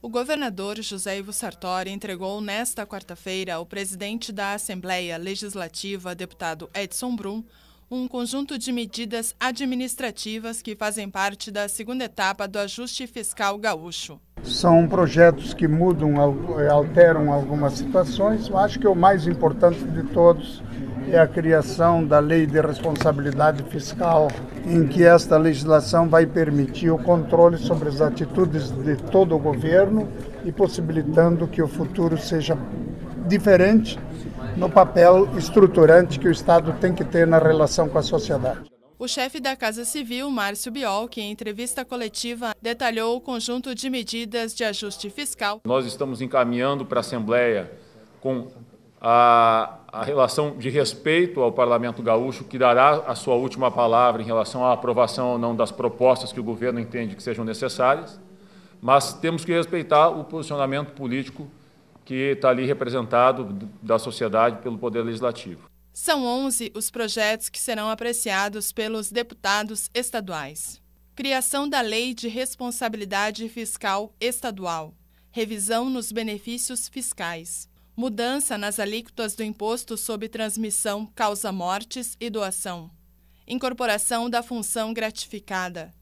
O governador José Ivo Sartori entregou nesta quarta-feira ao presidente da Assembleia Legislativa, deputado Edson Brum, um conjunto de medidas administrativas que fazem parte da segunda etapa do ajuste fiscal gaúcho. São projetos que mudam, alteram algumas situações. Eu acho que o mais importante de todos é a criação da Lei de Responsabilidade Fiscal, em que esta legislação vai permitir o controle sobre as atitudes de todo o governo e possibilitando que o futuro seja diferente no papel estruturante que o Estado tem que ter na relação com a sociedade. O chefe da Casa Civil, Márcio Biol, que em entrevista coletiva detalhou o conjunto de medidas de ajuste fiscal. Nós estamos encaminhando para a Assembleia com a a relação de respeito ao Parlamento Gaúcho, que dará a sua última palavra em relação à aprovação ou não das propostas que o governo entende que sejam necessárias, mas temos que respeitar o posicionamento político que está ali representado da sociedade pelo Poder Legislativo. São 11 os projetos que serão apreciados pelos deputados estaduais. Criação da Lei de Responsabilidade Fiscal Estadual. Revisão nos benefícios fiscais Mudança nas alíquotas do imposto sobre transmissão, causa mortes e doação. Incorporação da função gratificada.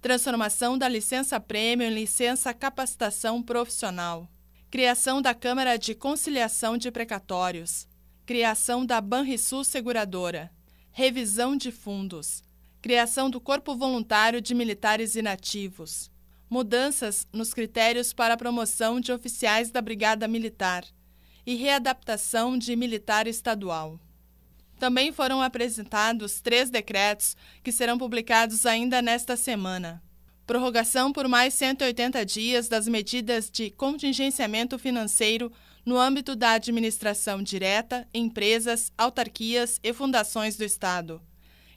Transformação da licença prêmio em licença capacitação profissional. Criação da Câmara de Conciliação de Precatórios. Criação da Banrisul Seguradora. Revisão de fundos. Criação do Corpo Voluntário de Militares Inativos. Mudanças nos critérios para a promoção de oficiais da Brigada Militar e readaptação de militar estadual. Também foram apresentados três decretos que serão publicados ainda nesta semana. Prorrogação por mais 180 dias das medidas de contingenciamento financeiro no âmbito da administração direta, empresas, autarquias e fundações do Estado.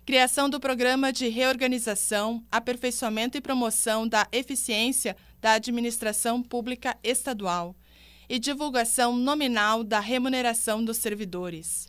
Criação do Programa de Reorganização, Aperfeiçoamento e Promoção da Eficiência da Administração Pública Estadual e divulgação nominal da remuneração dos servidores.